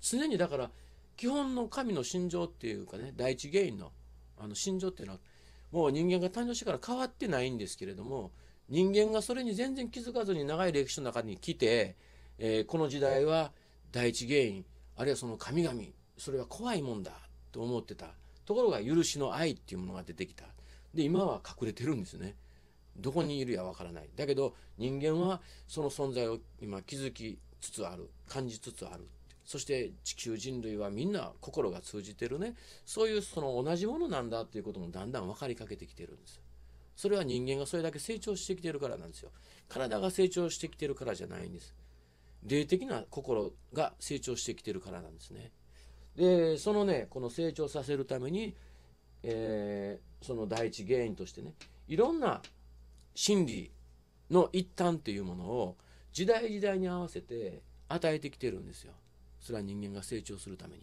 常にだから基本の神の心情っていうかね第一原因のあの心情っていうのはもう人間が誕生してから変わってないんですけれども人間がそれに全然気づかずに長い歴史の中に来て、えー、この時代は第一原因あるいはその神々それは怖いもんだと思ってたところが許しの愛っていうものが出てきたで今は隠れてるんですねどこにいるやわからないだけど人間はその存在を今気づきつつある感じつつあるそして地球人類はみんな心が通じてるねそういうその同じものなんだっていうこともだんだん分かりかけてきてるんですそれは人間がそれだけ成長してきてるからなんですよ体が成長してきてるからじゃないんです霊的な心が成長してきてるからなんですねでそのねこの成長させるために、えー、その第一原因としてねいろんな心理の一端っていうものを時代時代に合わせて与えてきてるんですよ。それは人間が成長するために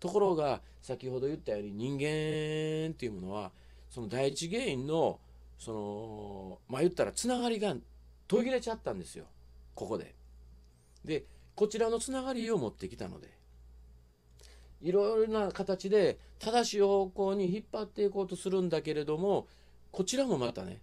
ところが先ほど言ったように人間っていうものはその第一原因のそのまあ言ったらつながりが途切れちゃったんですよここで。でこちらのつながりを持ってきたのでいろいろな形で正しい方向に引っ張っていこうとするんだけれどもこちらもまたね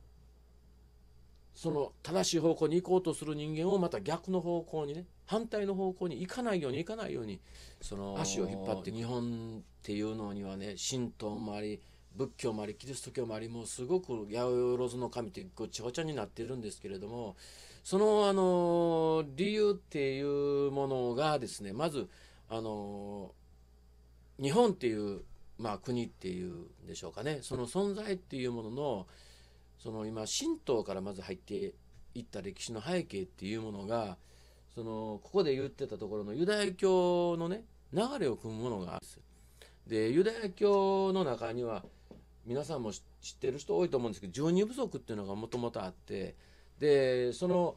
その正しい方向に行こうとする人間をまた逆の方向にね反対の方向に行かないように行かないようにその足を引っ張って日本っていうのにはね神道もあり仏教もありキリスト教もありもうすごく八百万の神ってごちゃごちゃになってるんですけれどもそのあの理由っていうものがですねまずあの日本っていう、まあ、国っていうんでしょうかねその存在っていうもののその今神道からまず入っていった歴史の背景っていうものがそのここで言ってたところのユダヤ教のね流れを組むものがあるんですでユダヤ教の中には皆さんも知ってる人多いと思うんですけど十二部族っていうのがもともとあってでその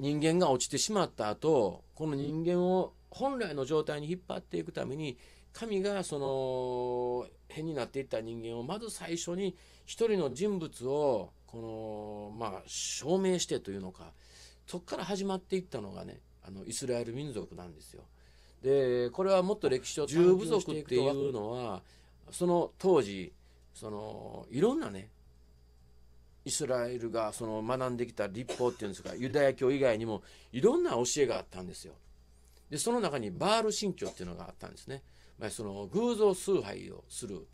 人間が落ちてしまった後この人間を本来の状態に引っ張っていくために神がその変になっていった人間をまず最初に一人の人物をこのまあ証明してというのかそこから始まっていったのがねあのイスラエル民族なんですよ。でこれはもっと歴史上十部族っていうのはその当時そのいろんなねイスラエルがその学んできた立法っていうんですかユダヤ教以外にもいろんな教えがあったんですよ。でその中にバール神教っていうのがあったんですね、まあ、その偶像崇拝をする、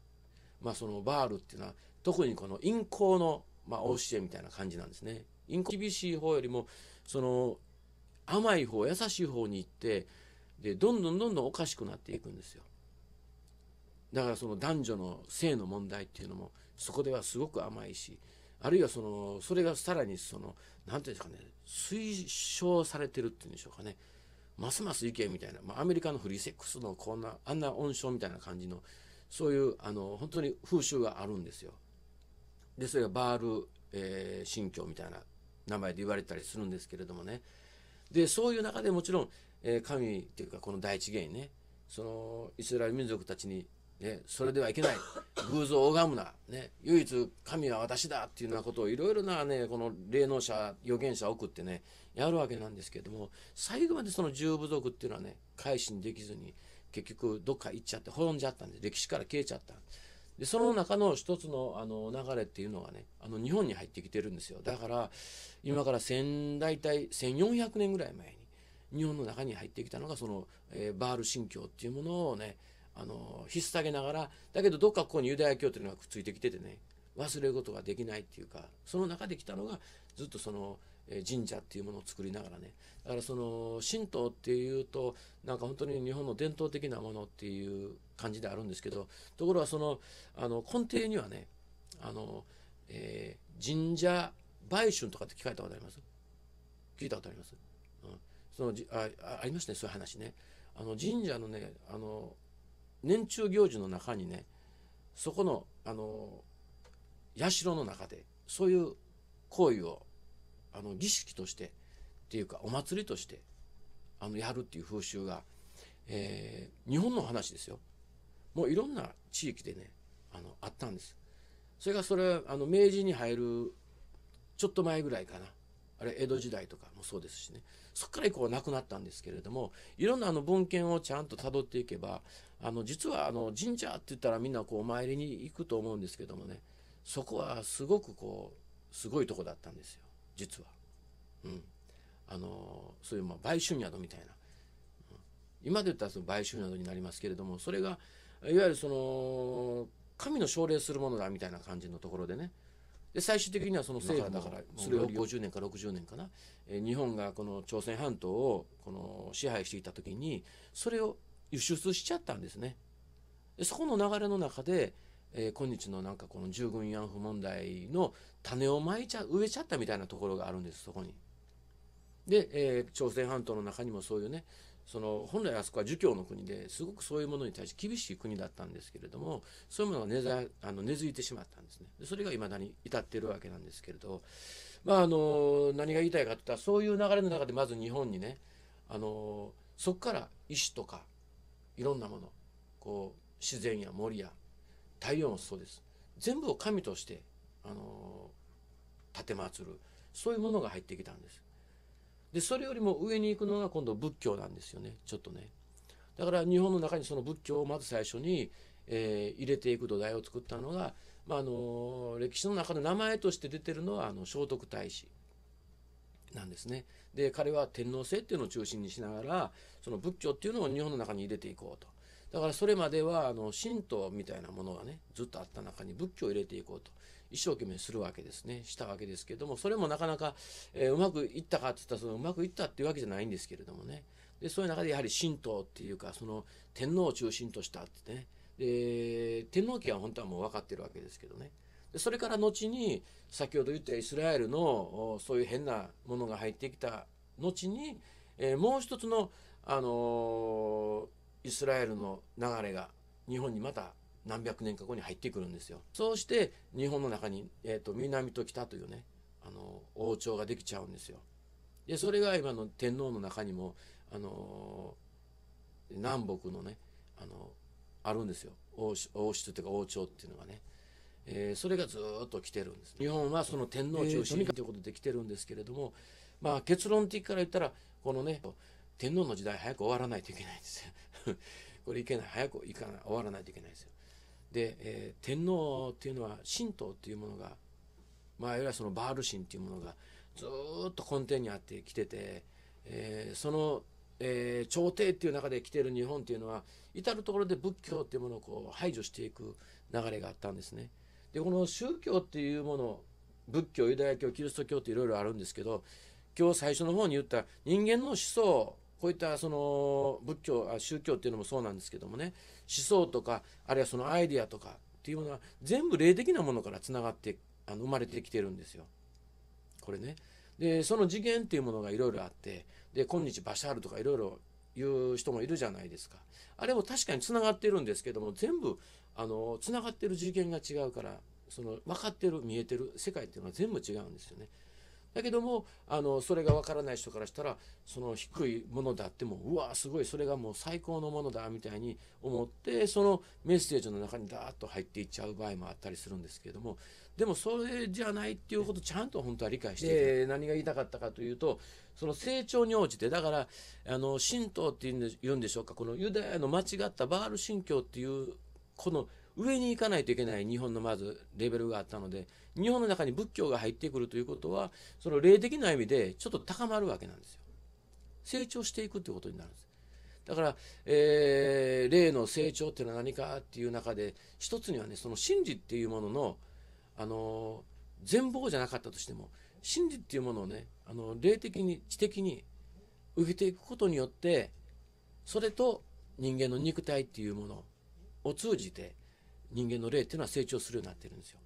まあ、そのバールっていうのは特にこの陰講の、まあ、教えみたいな感じなんですね陰行厳しい方よりもその甘い方優しい方に行ってでどんどんどんどんおかしくなっていくんですよだからその男女の性の問題っていうのもそこではすごく甘いしあるいはそのそれがさらにその何て言うんですかね推奨されてるっていうんでしょうかねますますいけみたいな、まあ、アメリカのフリーセックスのこんなあんな温床みたいな感じのそういうあの本当に風習があるんですよでそれがバール、えー、神教みたいな名前で言われたりするんですけれどもねでそういう中でもちろん、えー、神っていうかこの第一原因ねそのイスラエル民族たちにね、それではいけない偶像を拝むな、ね、唯一神は私だっていうようなことをいろいろな、ね、この霊能者預言者を送ってねやるわけなんですけれども最後までその十部族っていうのはね改心できずに結局どっか行っちゃって滅んじゃったんで歴史から消えちゃったでその中の一つのあの流れっていうのがねあの日本に入ってきてるんですよだから今から1大体1400年ぐらい前に日本の中に入ってきたのがその、えー、バール神教っていうものをねあの引っ提げながらだけどどっかここにユダヤ教というのがくっついてきててね忘れることができないっていうかその中で来たのがずっとその神社っていうものを作りながらねだからその神道っていうとなんか本当に日本の伝統的なものっていう感じであるんですけどところはそのあの根底にはねあの、えー、神社売春とかって聞かれたことあります聞いたことあります、うん、そのあありましたねそういう話ねあの神社のねあの年中行事の中にねそこのあの社の中でそういう行為をあの儀式としてっていうかお祭りとしてあのやるっていう風習が、えー、日本の話ですよもういろんな地域でねあのあったんですそれがそれあの明治に入るちょっと前ぐらいかなあれ江戸時代とかもそうですしねそこから以降はなくなったんですけれどもいろんなあの文献をちゃんとたどっていけばあの実はあの神社って言ったらみんなこうお参りに行くと思うんですけどもねそこはすごくこうすごいとこだったんですよ実は、うん、あのそういうまあ売春宿みたいな、うん、今で言ったらその売春宿になりますけれどもそれがいわゆるその神の奨励するものだみたいな感じのところでねで最終的にはその政府だからそれを50年か60年かな、え日本がこの朝鮮半島をこの支配していた時にそれを輸出しちゃったんですね。そこの流れの中で、えー、今日のなんかこの従軍慰安婦問題の種をまいちゃ植えちゃったみたいなところがあるんですそこに。で、えー、朝鮮半島の中にもそういうねその本来あそこは儒教の国ですごくそういうものに対して厳しい国だったんですけれどもそういうものが根ざあの根付いてしまったんですねでそれがいまだに至っているわけなんですけれど、まあ、あの何が言いたいかといったらそういう流れの中でまず日本にねあのそこから医師とかいろんなものこう自然や森や太陽もそうです全部を神としてあの建て奉るそういうものが入ってきたんですでそれよりも上に行くのが今度仏教なんですよねちょっとねだから日本の中にその仏教をまず最初に、えー、入れていく土台を作ったのが、まあ、あの歴史の中の名前として出てるのはあの聖徳太子なんですね。で彼は天皇制っていうのを中心にしながらその仏教っていうのを日本の中に入れていこうと。だからそれまではあの神道みたいなものがねずっとあった中に仏教を入れていこうと一生懸命するわけですねしたわけですけどもそれもなかなか、えー、うまくいったかっていったらそのうまくいったっていうわけじゃないんですけれどもねでそういう中でやはり神道っていうかその天皇を中心としたってねで天皇家は本当はもう分かってるわけですけどねそれから後に先ほど言ったイスラエルのそういう変なものが入ってきた後に、えー、もう一つの、あのー、イスラエルの流れが日本にまた何百年か後に入ってくるんですよ。そうして日本の中に、えーと、南と北というね、あのー、王朝ができちゃうんですよ。でそれが今の天皇の中にも、あの南北のね、あのあるんですよ王室というか王朝っていうのがね。えー、それがずっと来てるんです日本はその天皇中心ということで来てるんですけれども、まあ、結論的から言ったらこのね天皇の時代早く終わらないといけないんですよこれいけない早くいかない終わらないといけないんですよで、えー、天皇っていうのは神道っていうものがまあいわゆるそのバール神っていうものがずっと根底にあってきてて、えー、その、えー、朝廷っていう中で来てる日本っていうのは至る所で仏教っていうものをこう排除していく流れがあったんですね。でこの宗教っていうもの仏教ユダヤ教キリスト教っていろいろあるんですけど今日最初の方に言った人間の思想こういったその仏教宗教っていうのもそうなんですけどもね思想とかあるいはそのアイデアとかっていうものは全部霊的なものからつながってあの生まれてきてるんですよ。これねでその次元っていうものがいろいろあってで今日バシャールとかいろいろ言う人もいるじゃないですかあれも確かにつながってるんですけども全部あのつながってる次元が違うからその分かってる見えてる世界っていうのは全部違うんですよね。だけどもあのそれが分からない人からしたらその低いものだってもうわすごいそれがもう最高のものだみたいに思ってそのメッセージの中にダーッと入っていっちゃう場合もあったりするんですけれどもでもそれじゃないっていうことちゃんと本当は理解して何が言いたかったかというとその成長に応じてだからあの神道っていうんでしょうかこのユダヤの間違ったバール信教っていうこの上に行かないといけない日本のまずレベルがあったので日本の中に仏教が入ってくるということはその霊的な意味でちょっと高まるわけなんですよ成長していくということになるんですだから、えー、霊の成長っていうのは何かっていう中で一つにはねその真理っていうものの、あの全貌じゃなかったとしても真理っていうものをねあの霊的に知的に受けていくことによってそれと人間の肉体っていうものを通じて人間の霊っていうのは成長するようになってるんですよ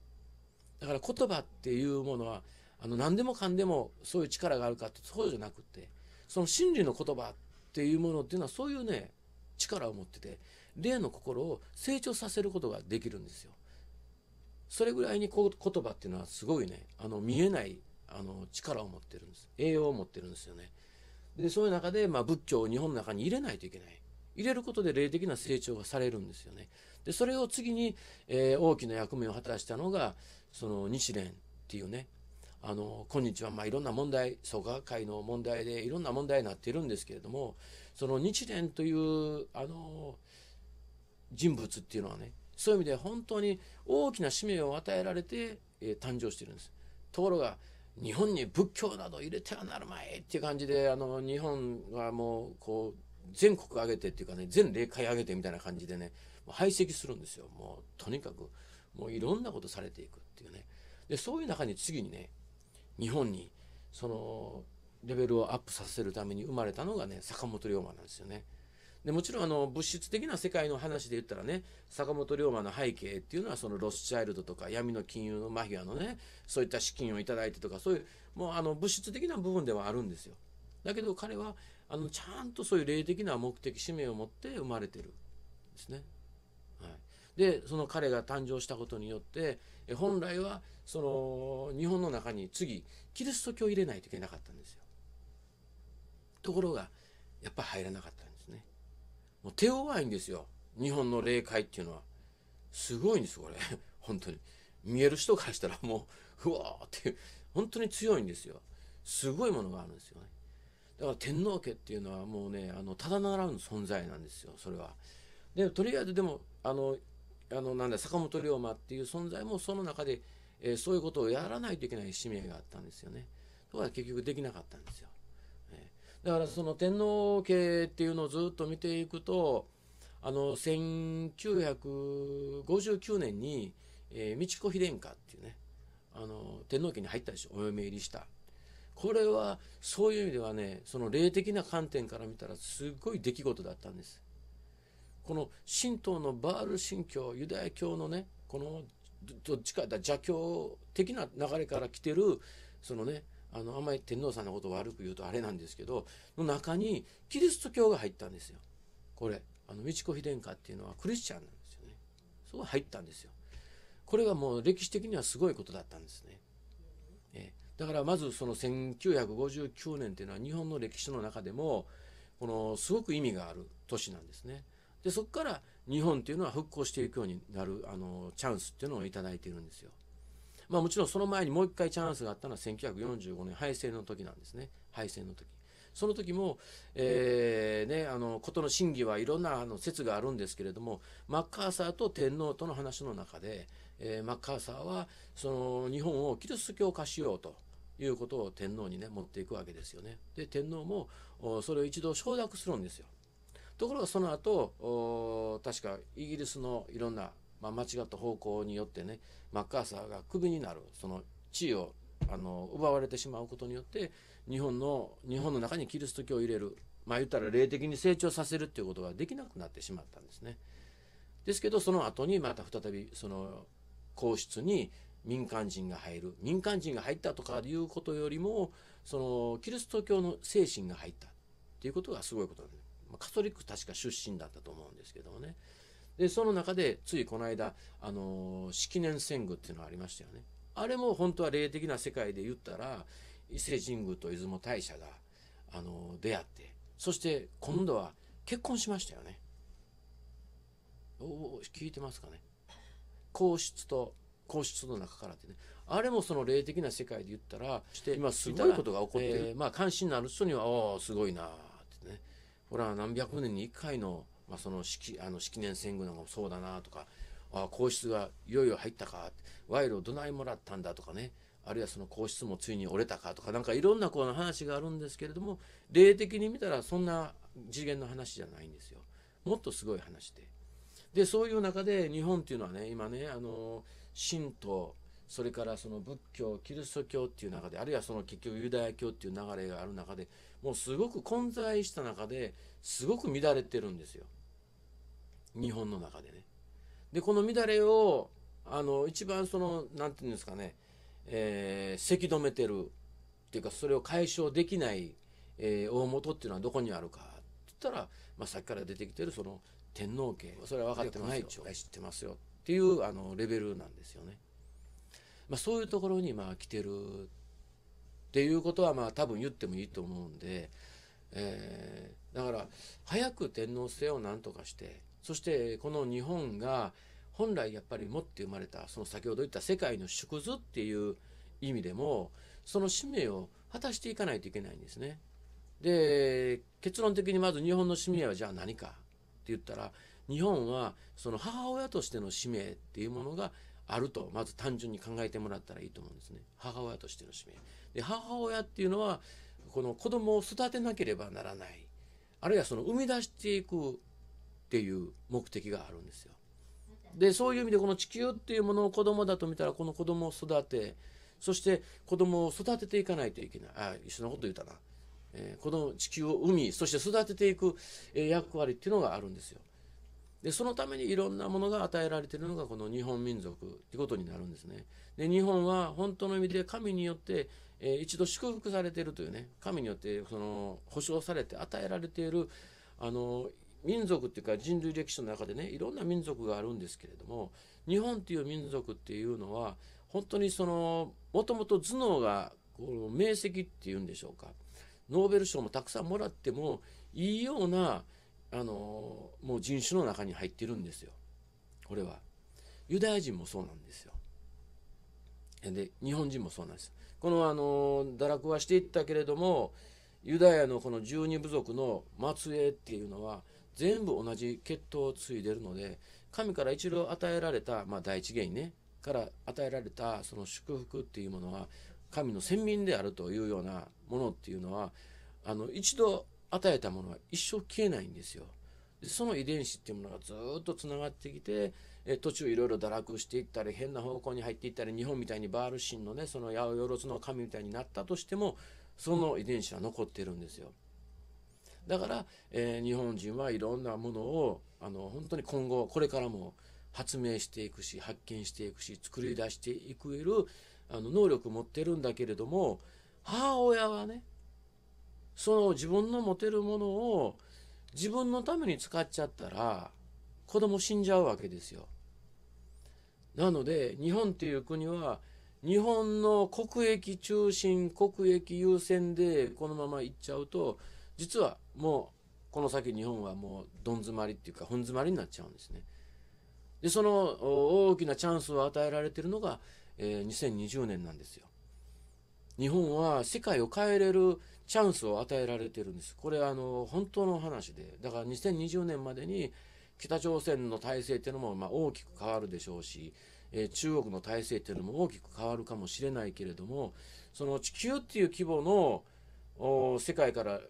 だから言葉っていうものはあの何でもかんでもそういう力があるかってそうじゃなくてその真理の言葉っていうものっていうのはそういうね力を持ってて霊の心を成長させることができるんですよそれぐらいにこう言葉っていうのはすごいねあの見えないあの力を持ってるんです栄養を持ってるんですよねでそういう中で、まあ、仏教を日本の中に入れないといけない入れることで霊的な成長がされるんですよね。でそれを次に、えー、大きな役目を果たしたのがその日蓮っていうねあの今日はまあいろんな問題創価界の問題でいろんな問題になっているんですけれどもその日蓮というあの人物っていうのはねそういう意味で本当に大きな使命を与えられて、えー、誕生しているんです。ところが日本に仏教など入れてはなるまいっていう感じであの日本はもうこう全国上げてっていうかね、全霊界上げてみたいな感じでね、排斥するんですよ。もう、とにかく、もういろんなことされていくっていうね。で、そういう中に次にね、日本に、その、レベルをアップさせるために生まれたのがね、坂本龍馬なんですよね。でもちろんあの物質的な世界の話で言ったらね坂本龍馬の背景っていうのはそのロスチャイルドとか闇の金融のマフィアのねそういった資金を頂いてとかそういうもうあの物質的な部分ではあるんですよだけど彼はあのちゃんとそういう霊的な目的使命を持って生まれてるんですね。はい、でその彼が誕生したことによって本来はその日本の中に次キリスト教を入れないといけなかったんですよ。ところがやっぱり入らなかったんですね。もう手強いんですよ日本の霊界っていうのは。すごいんですこれ 本当に。見える人からしたらもうふわーって本当に強いんですよ。すごいものがあるんですよね。だから天皇家っていうのはもうねあのただならぬ存在なんですよそれは。でとりあえずでもあのあのなんだ坂本龍馬っていう存在もその中で、えー、そういうことをやらないといけない使命があったんですよね。とかろ結局できなかったんですよ。えー、だからその天皇家っていうのをずっと見ていくとあの1959年に、えー、美智子妃殿下っていうねあの天皇家に入ったでしょお嫁入りしたこれはそういう意味ではねその霊的な観点から見たらすごい出来事だったんですこの神道のバール神教ユダヤ教のねこのどっちかだ邪教的な流れから来てるそのねあのあんまり天皇さんのことを悪く言うとあれなんですけどの中にキリスト教が入ったんですよこれあの美智子妃殿下っていうのはクリスチャンなんですよねそこ入ったんですよこれがもう歴史的にはすごいことだったんですね、えだからまずその1959年というのは日本の歴史の中でもこのすごく意味がある年なんですね。でそこから日本というのは復興していくようになるあのチャンスっていうのを頂いているんですよ。まあ、もちろんその前にもう一回チャンスがあったのは1945年敗戦の時なんですね敗戦の時。その時も、えーね、あのことの真偽はいろんなあの説があるんですけれどもマッカーサーと天皇との話の中でえー、マッカーサーはその日本をキリスト教化しようということを天皇にね持っていくわけですよね。で天皇もそれを一度承諾するんですよ。ところがその後確かイギリスのいろんな、まあ、間違った方向によってねマッカーサーがクビになるその地位をあの奪われてしまうことによって日本の日本の中にキリスト教を入れるまあ言ったら霊的に成長させるっていうことができなくなってしまったんですね。ですけどその後にまた再びその皇室に民間人が入る民間人が入ったとかいうことよりもそのキリスト教の精神が入ったっていうことがすごいことなんで、まあ、カトリック確か出身だったと思うんですけどもねでその中でついこの間あの式年遷宮っていうのがありましたよねあれも本当は霊的な世界で言ったら伊勢神宮と出雲大社があの出会ってそして今度は結婚しましたよね、うん、聞いてますかね皇室と皇室の中からってねあれもその霊的な世界で言ったらして今すごいことが起こってる、えー、まあ関心のある人には「おおすごいな」ってねほら何百年に1回の,、まあ、その式あの式年遷宮なんかもそうだなとか「ああ皇室がいよいよ入ったか」賄賂をどないもらったんだ」とかねあるいはその皇室もついに折れたかとか何かいろんなこう話があるんですけれども霊的に見たらそんな次元の話じゃないんですよ。もっとすごい話ででそういう中で日本っていうのはね今ねあの神道それからその仏教キリスト教っていう中であるいはその結局ユダヤ教っていう流れがある中でもうすごく混在した中ですごく乱れてるんですよ日本の中でね。でこの乱れをあの一番その何て言うんですかねえー、せき止めてるっていうかそれを解消できない、えー、大元っていうのはどこにあるかって言ったら、まあ、さっきから出てきてるその天皇家それは分かってますよ知ってますよっていうあのレベルなんですよね。まあ、そういうところにまあ来てるっていうことはまあ多分言ってもいいと思うんで、えー、だから早く天皇制を何とかしてそしてこの日本が本来やっぱり持って生まれたその先ほど言った世界の縮図っていう意味でもその使命を果たしていかないといけないんですね。で結論的にまず日本の使命はじゃあ何かって言ったら日本はその母親としての使命っていうものがあるとまず単純に考えてもらったらいいと思うんですね母親としての使命で母親っていうのはこの子供を育てなければならないあるいはその生み出していくっていう目的があるんですよでそういう意味でこの地球っていうものを子供だと見たらこの子供を育てそして子供を育てていかないといけないあ一緒のこと言うたなえー、この地球を生み、そして育てていく、え役割っていうのがあるんですよ。で、そのためにいろんなものが与えられているのがこの日本民族ってことになるんですね。で、日本は本当の意味で神によって、え一度祝福されているというね、神によってその保障されて与えられている、あの、民族っていうか人類歴史の中でね、いろんな民族があるんですけれども、日本っていう民族っていうのは、本当にその、もともと頭脳がこう明晰っていうんでしょうか。ノーベル賞もたくさんもらってもいいようなあのもう人種の中に入ってるんですよこれはユダヤ人もそうなんですよで日本人もそうなんですこのあの堕落はしていったけれどもユダヤのこの十二部族の末裔っていうのは全部同じ血統を継いでるので神から一度与えられた、まあ、第一原因ねから与えられたその祝福っていうものは神の先民であるというようなものっていうのはあの一度与えたものは一生消えないんですよ。でその遺伝子っていうものがずっとつながってきてえ途中いろいろ堕落していったり変な方向に入っていったり日本みたいにバール神のねその八百万の神みたいになったとしてもその遺伝子は残ってるんですよ。だから、えー、日本人はいろんなものをあの本当に今後これからも発明していくし発見していくし作り出していくいるあの能力持ってるんだけれども母親はねその自分の持てるものを自分のために使っちゃったら子供死んじゃうわけですよ。なので日本っていう国は日本の国益中心国益優先でこのままいっちゃうと実はもうこの先日本はもうどん詰まりっていうか本詰まりになっちゃうんですね。でその大きなチャンスを与えられてるのがえー、2020年なんですよ。日本は世界を変えれるチャンスを与えられてるんです。これあの本当の話で、だから2020年までに北朝鮮の体制っていうのもまあ大きく変わるでしょうし、えー、中国の体制っていうのも大きく変わるかもしれないけれども、その地球っていう規模のお世界から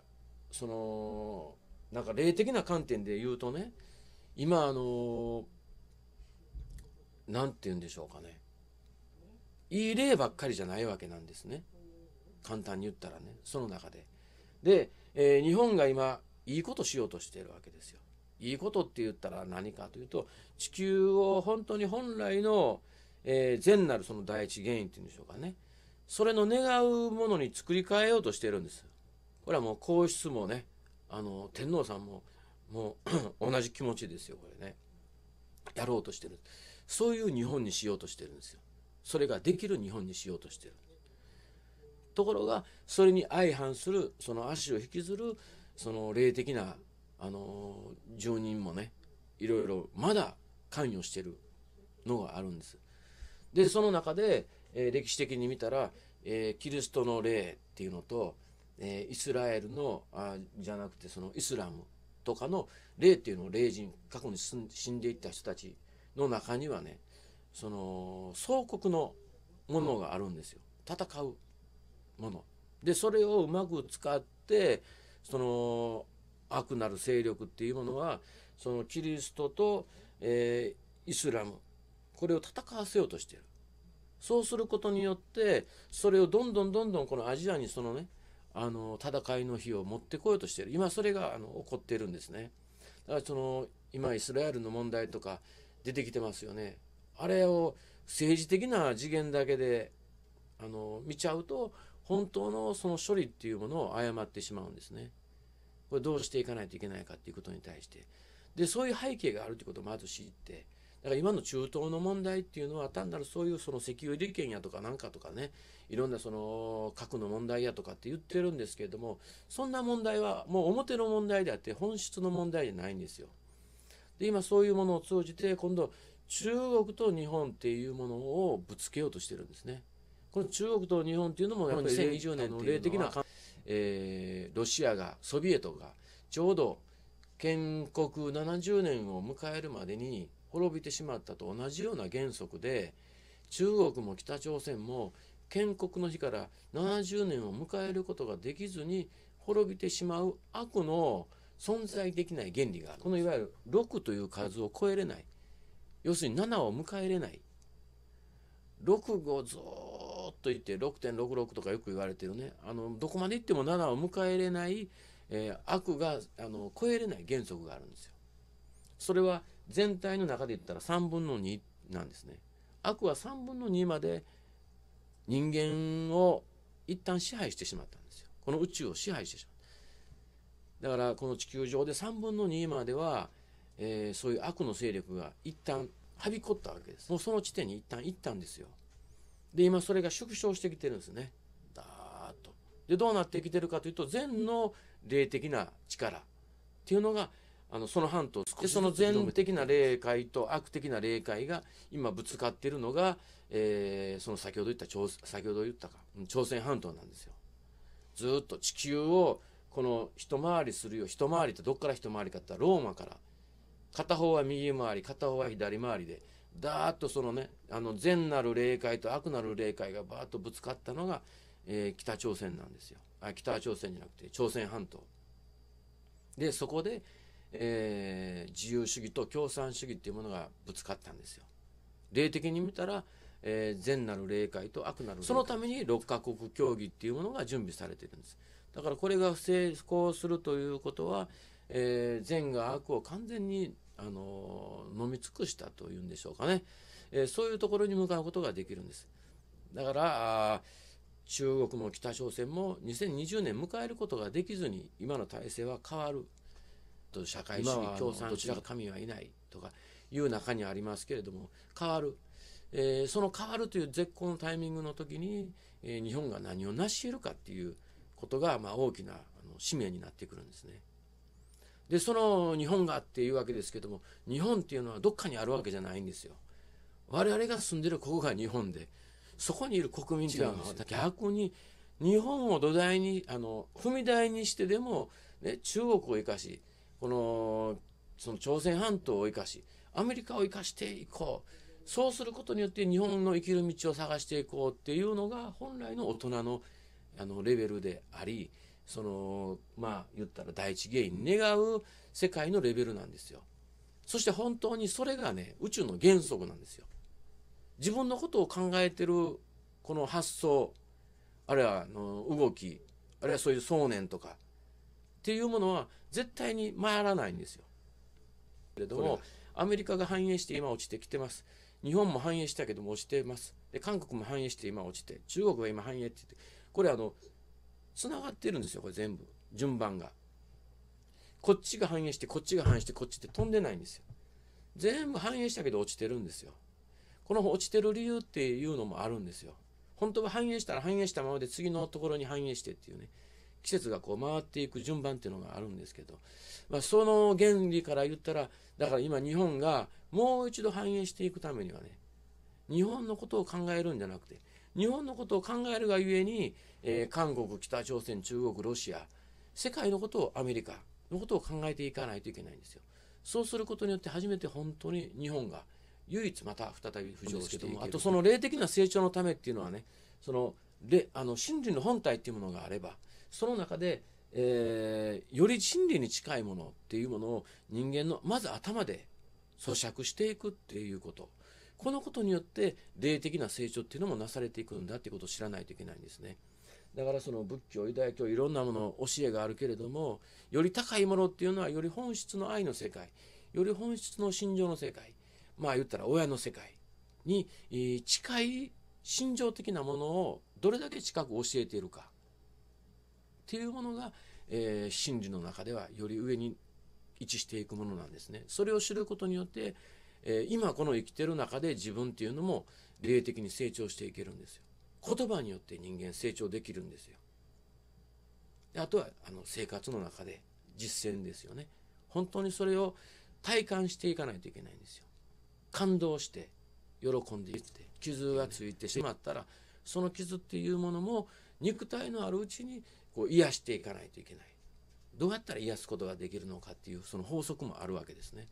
そのなんか霊的な観点で言うとね、今あのー、なんて言うんでしょうかね。いい例ばっかりじゃないわけなんですね簡単に言ったらねその中でで、えー、日本が今いいことしようとしているわけですよいいことって言ったら何かというと地球を本当に本来の、えー、善なるその第一原因っていうんでしょうかねそれの願うものに作り変えようとしてるんですこれはもう皇室もねあの天皇さんももう 同じ気持ちですよこれねやろうとしてるそういう日本にしようとしてるんですよそれができる日本にしようとしてるところがそれに相反するその足を引きずるその霊的なあの住人もねいろいろまだ関与してるのがあるんです。でその中で、えー、歴史的に見たら、えー、キリストの霊っていうのと、えー、イスラエルのあじゃなくてそのイスラムとかの霊っていうのを霊人過去に死んでいった人たちの中にはねその総国のものがあるんですよ戦うものでそれをうまく使ってその悪なる勢力っていうものはそのキリストと、えー、イスラムこれを戦わせようとしてるそうすることによってそれをどんどんどんどんこのアジアにそのねあの戦いの日を持ってこようとしてる今それがあの起こってるんですねだからその今イスラエルの問題とか出てきてますよねあれを政治的な次元だけであの見ちゃうと本当のその処理っていうものを誤ってしまうんですね。これどうしていかないといけないかっていうことに対して。でそういう背景があるということをまず知ってだから今の中東の問題っていうのは単なるそういうその石油利権やとかなんかとかねいろんなその核の問題やとかって言ってるんですけれどもそんな問題はもう表の問題であって本質の問題じゃないんですよ。で今そういうものを通じて今度中国と日本っていうものをぶつけようとしてるんですね。この中国と日本っていうのもやっぱり2020年の的な、えー、ロシアがソビエトがちょうど建国70年を迎えるまでに滅びてしまったと同じような原則で中国も北朝鮮も建国の日から70年を迎えることができずに滅びてしまう悪の存在できない原理がある。このいわゆる6という数を超えれない要するに7を迎えれない65ずっと言って6.66とかよく言われてるねあのどこまでいっても7を迎えれない、えー、悪があの超えれない原則があるんですよそれは全体の中で言ったら3分の2なんですね悪は3分の2まで人間を一旦支配してしまったんですよこの宇宙を支配してしまっただからこの地球上で3分の2まではえー、そういう悪の勢力が一旦はびこったわけです。もうその地点に一旦行ったんですよ。で、今それが縮小してきてるんですね。だーっと。で、どうなってきてるかというと、善の霊的な力っていうのが、あの、その半島で、その善的な霊界と悪的な霊界が今ぶつかってるのが、えー、その先ほど言った、先ほど言ったか、朝鮮半島なんですよ。ずっと地球をこの一回りするよ、一回りってどっから一回りかって言ったらローマから片方は右回り片方は左回りでだーっとそのねあの善なる霊界と悪なる霊界がバーッとぶつかったのが、えー、北朝鮮なんですよあ北朝鮮じゃなくて朝鮮半島でそこで、えー、自由主義と共産主義っていうものがぶつかったんですよ霊的に見たら、えー、善なる霊界と悪なる霊そのために6カ国協議っていうものが準備されてるんですだからこれが不成功するということは、えー、善が悪を完全にあの飲み尽くしたというんでしょうかね、えー、そういうところに向かうことができるんですだから中国も北朝鮮も2020年迎えることができずに今の体制は変わると社会主義共産主義神はいないとかいう中にありますけれども変わる、えー、その変わるという絶好のタイミングの時に、えー、日本が何を成し得るかっていうことが、まあ、大きなあの使命になってくるんですね。でその日本がっていうわけですけども日本っていうのはどっかにあるわけじゃないんですよ我々が住んでるここが日本でそこにいる国民っていうのは逆に日本を土台にあの踏み台にしてでも、ね、中国を生かしこのその朝鮮半島を生かしアメリカを生かしていこうそうすることによって日本の生きる道を探していこうっていうのが本来の大人のあのレベルでありそのまあ言ったら第一原因願う世界のレベルなんですよそして本当にそれがね宇宙の原則なんですよ自分のことを考えてるこの発想あるいはの動きあるいはそういう想念とかっていうものは絶対に回らないんですよけれどもアメリカが反映して今落ちてきてます日本も反映したけども落ちてますで韓国も反映して今落ちて中国が今反映って言ってこれあのつながってるんですよこれ全部順番がこっちが反映してこっちが反映してこっちって飛んでないんですよ全部反映したけど落ちてるんですよこの落ちてる理由っていうのもあるんですよ本当は反映したら反映したままで次のところに反映してっていうね季節がこう回っていく順番っていうのがあるんですけど、まあ、その原理から言ったらだから今日本がもう一度反映していくためにはね日本のことを考えるんじゃなくて日本のことを考えるがゆえに、えー、韓国北朝鮮中国ロシア世界のことをアメリカのことを考えていかないといけないんですよそうすることによって初めて本当に日本が唯一また再び浮上していけるあとその霊的な成長のためっていうのはねそのあの真理の本体っていうものがあればその中で、えー、より真理に近いものっていうものを人間のまず頭で咀嚼していくっていうこと。このことによって霊的な成長っていうのもなされていくんだっていうことを知らないといけないんですね。だからその仏教ユダヤ教いろんなもの教えがあるけれどもより高いものっていうのはより本質の愛の世界より本質の心情の世界まあ言ったら親の世界に近い心情的なものをどれだけ近く教えているかっていうものが、えー、真理の中ではより上に位置していくものなんですね。それを知ることによってえー、今この生きてる中で自分っていうのも霊的に成長していけるんですよ。言葉によって人間成長できるんですよ。であとはあの生活の中で実践ですよね。本当にそれを体感していかないといけないんですよ。感動して喜んでいって傷がついてしまったらその傷っていうものも肉体のあるうちにこう癒していかないといけない。どうやったら癒すことができるのかっていうその法則もあるわけですね。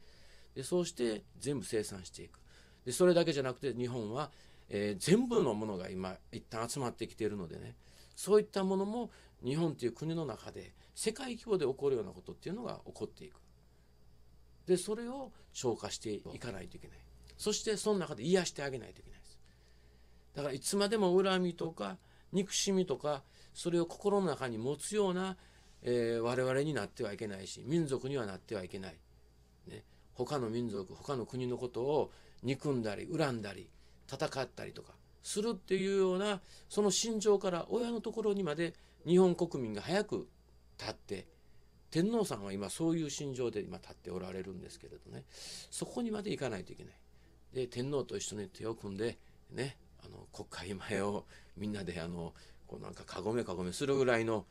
でそうして全部生産していくでそれだけじゃなくて日本は、えー、全部のものが今一旦集まってきているのでねそういったものも日本という国の中で世界規模で起こるようなことっていうのが起こっていくでそれを消化していかないといけないそしてその中で癒してあげないといけないですだからいつまでも恨みとか憎しみとかそれを心の中に持つような、えー、我々になってはいけないし民族にはなってはいけない他の民族他の国のことを憎んだり恨んだり戦ったりとかするっていうようなその心情から親のところにまで日本国民が早く立って天皇さんは今そういう心情で今立っておられるんですけれどねそこにまで行かないといけない。で天皇と一緒に手を組んでねあの国会前をみんなであのこうなんかかごめかごめするぐらいの